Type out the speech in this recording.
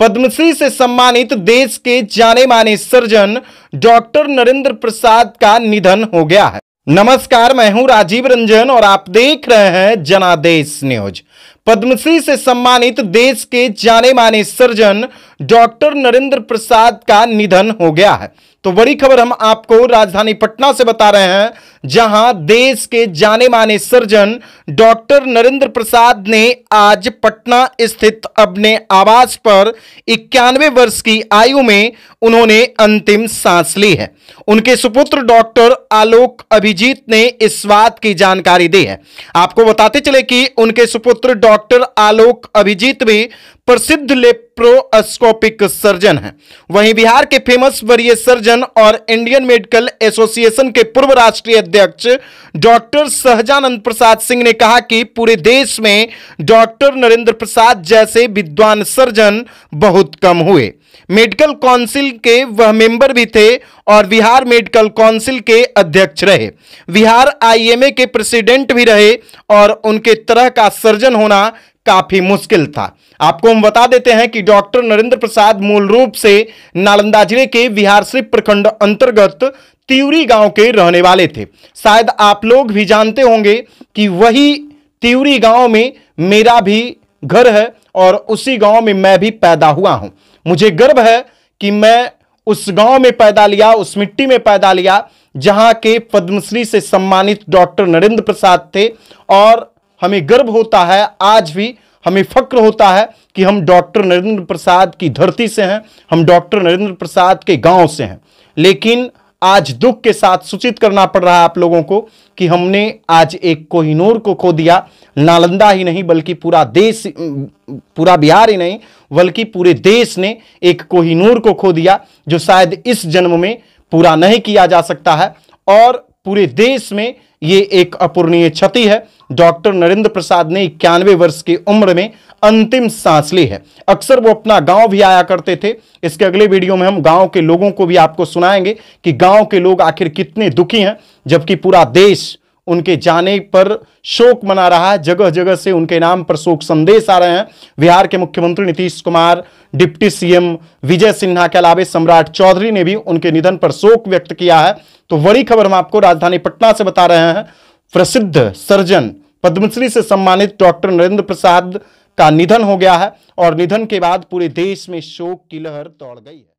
पद्मश्री से सम्मानित देश के जाने माने सर्जन डॉक्टर नरेंद्र प्रसाद का निधन हो गया है नमस्कार मैं हूं राजीव रंजन और आप देख रहे हैं जनादेश न्यूज पद्मश्री से सम्मानित देश के जाने माने सर्जन डॉक्टर नरेंद्र प्रसाद का निधन हो गया है तो बड़ी खबर हम आपको राजधानी पटना से बता रहे हैं जहां देश के जाने माने सर्जन डॉक्टर नरेंद्र प्रसाद ने आज पटना स्थित अपने आवास पर इक्यानवे वर्ष की आयु में उन्होंने अंतिम सांस ली है उनके सुपुत्र डॉक्टर आलोक अभिजीत ने इस बात की जानकारी दी है आपको बताते चले कि उनके सुपुत्र डॉ डॉक्टर आलोक अभिजीत भी प्रसिद्ध लेप्रोस्कोपिक सर्जन हैं वहीं बिहार के फेमस वरीय सर्जन और इंडियन मेडिकल एसोसिएशन के पूर्व राष्ट्रीय अध्यक्ष डॉक्टर सहजानंद प्रसाद सिंह ने कहा कि पूरे देश में डॉक्टर नरेंद्र प्रसाद जैसे विद्वान सर्जन बहुत कम हुए मेडिकल काउंसिल के वह मेंबर भी थे और बिहार मेडिकल काउंसिल के अध्यक्ष रहे बिहार आईएमए के प्रेसिडेंट भी रहे और उनके तरह का सर्जन होना काफी मुश्किल था आपको हम बता देते हैं कि डॉक्टर नरेंद्र प्रसाद मूल रूप से नालंदा जिले के बिहार प्रखंड अंतर्गत तिवरी गांव के रहने वाले थे शायद आप लोग भी जानते होंगे कि वही तिवरी गांव में मेरा भी घर है और उसी गांव में मैं भी पैदा हुआ हूं मुझे गर्व है कि मैं उस गांव में पैदा लिया उस मिट्टी में पैदा लिया जहां के पद्मश्री से सम्मानित डॉक्टर नरेंद्र प्रसाद थे और हमें गर्व होता है आज भी हमें फक्र होता है कि हम डॉक्टर नरेंद्र प्रसाद की धरती से हैं हम डॉक्टर नरेंद्र प्रसाद के गांव से हैं लेकिन आज दुख के साथ सूचित करना पड़ रहा है आप लोगों को कि हमने आज एक कोहिनूर को खो दिया नालंदा ही नहीं बल्कि पूरा देश पूरा बिहार ही नहीं बल्कि पूरे देश ने एक कोहिनूर को खो दिया जो शायद इस जन्म में पूरा नहीं किया जा सकता है और पूरे देश में ये एक अपूर्णीय क्षति है डॉक्टर नरेंद्र प्रसाद ने इक्यानवे वर्ष की उम्र में अंतिम सांस ली है अक्सर वो अपना गांव भी आया करते थे इसके अगले वीडियो में हम गांव के लोगों को भी आपको सुनाएंगे कि गांव के लोग आखिर कितने दुखी हैं जबकि पूरा देश उनके जाने पर शोक मना रहा है जगह जगह से उनके नाम पर शोक संदेश आ रहे हैं बिहार के मुख्यमंत्री नीतीश कुमार डिप्टी सीएम विजय सिन्हा के अलावे सम्राट चौधरी ने भी उनके निधन पर शोक व्यक्त किया है तो बड़ी खबर हम आपको राजधानी पटना से बता रहे हैं प्रसिद्ध सर्जन पद्मश्री से सम्मानित डॉक्टर नरेंद्र प्रसाद का निधन हो गया है और निधन के बाद पूरे देश में शोक की लहर दौड़ गई है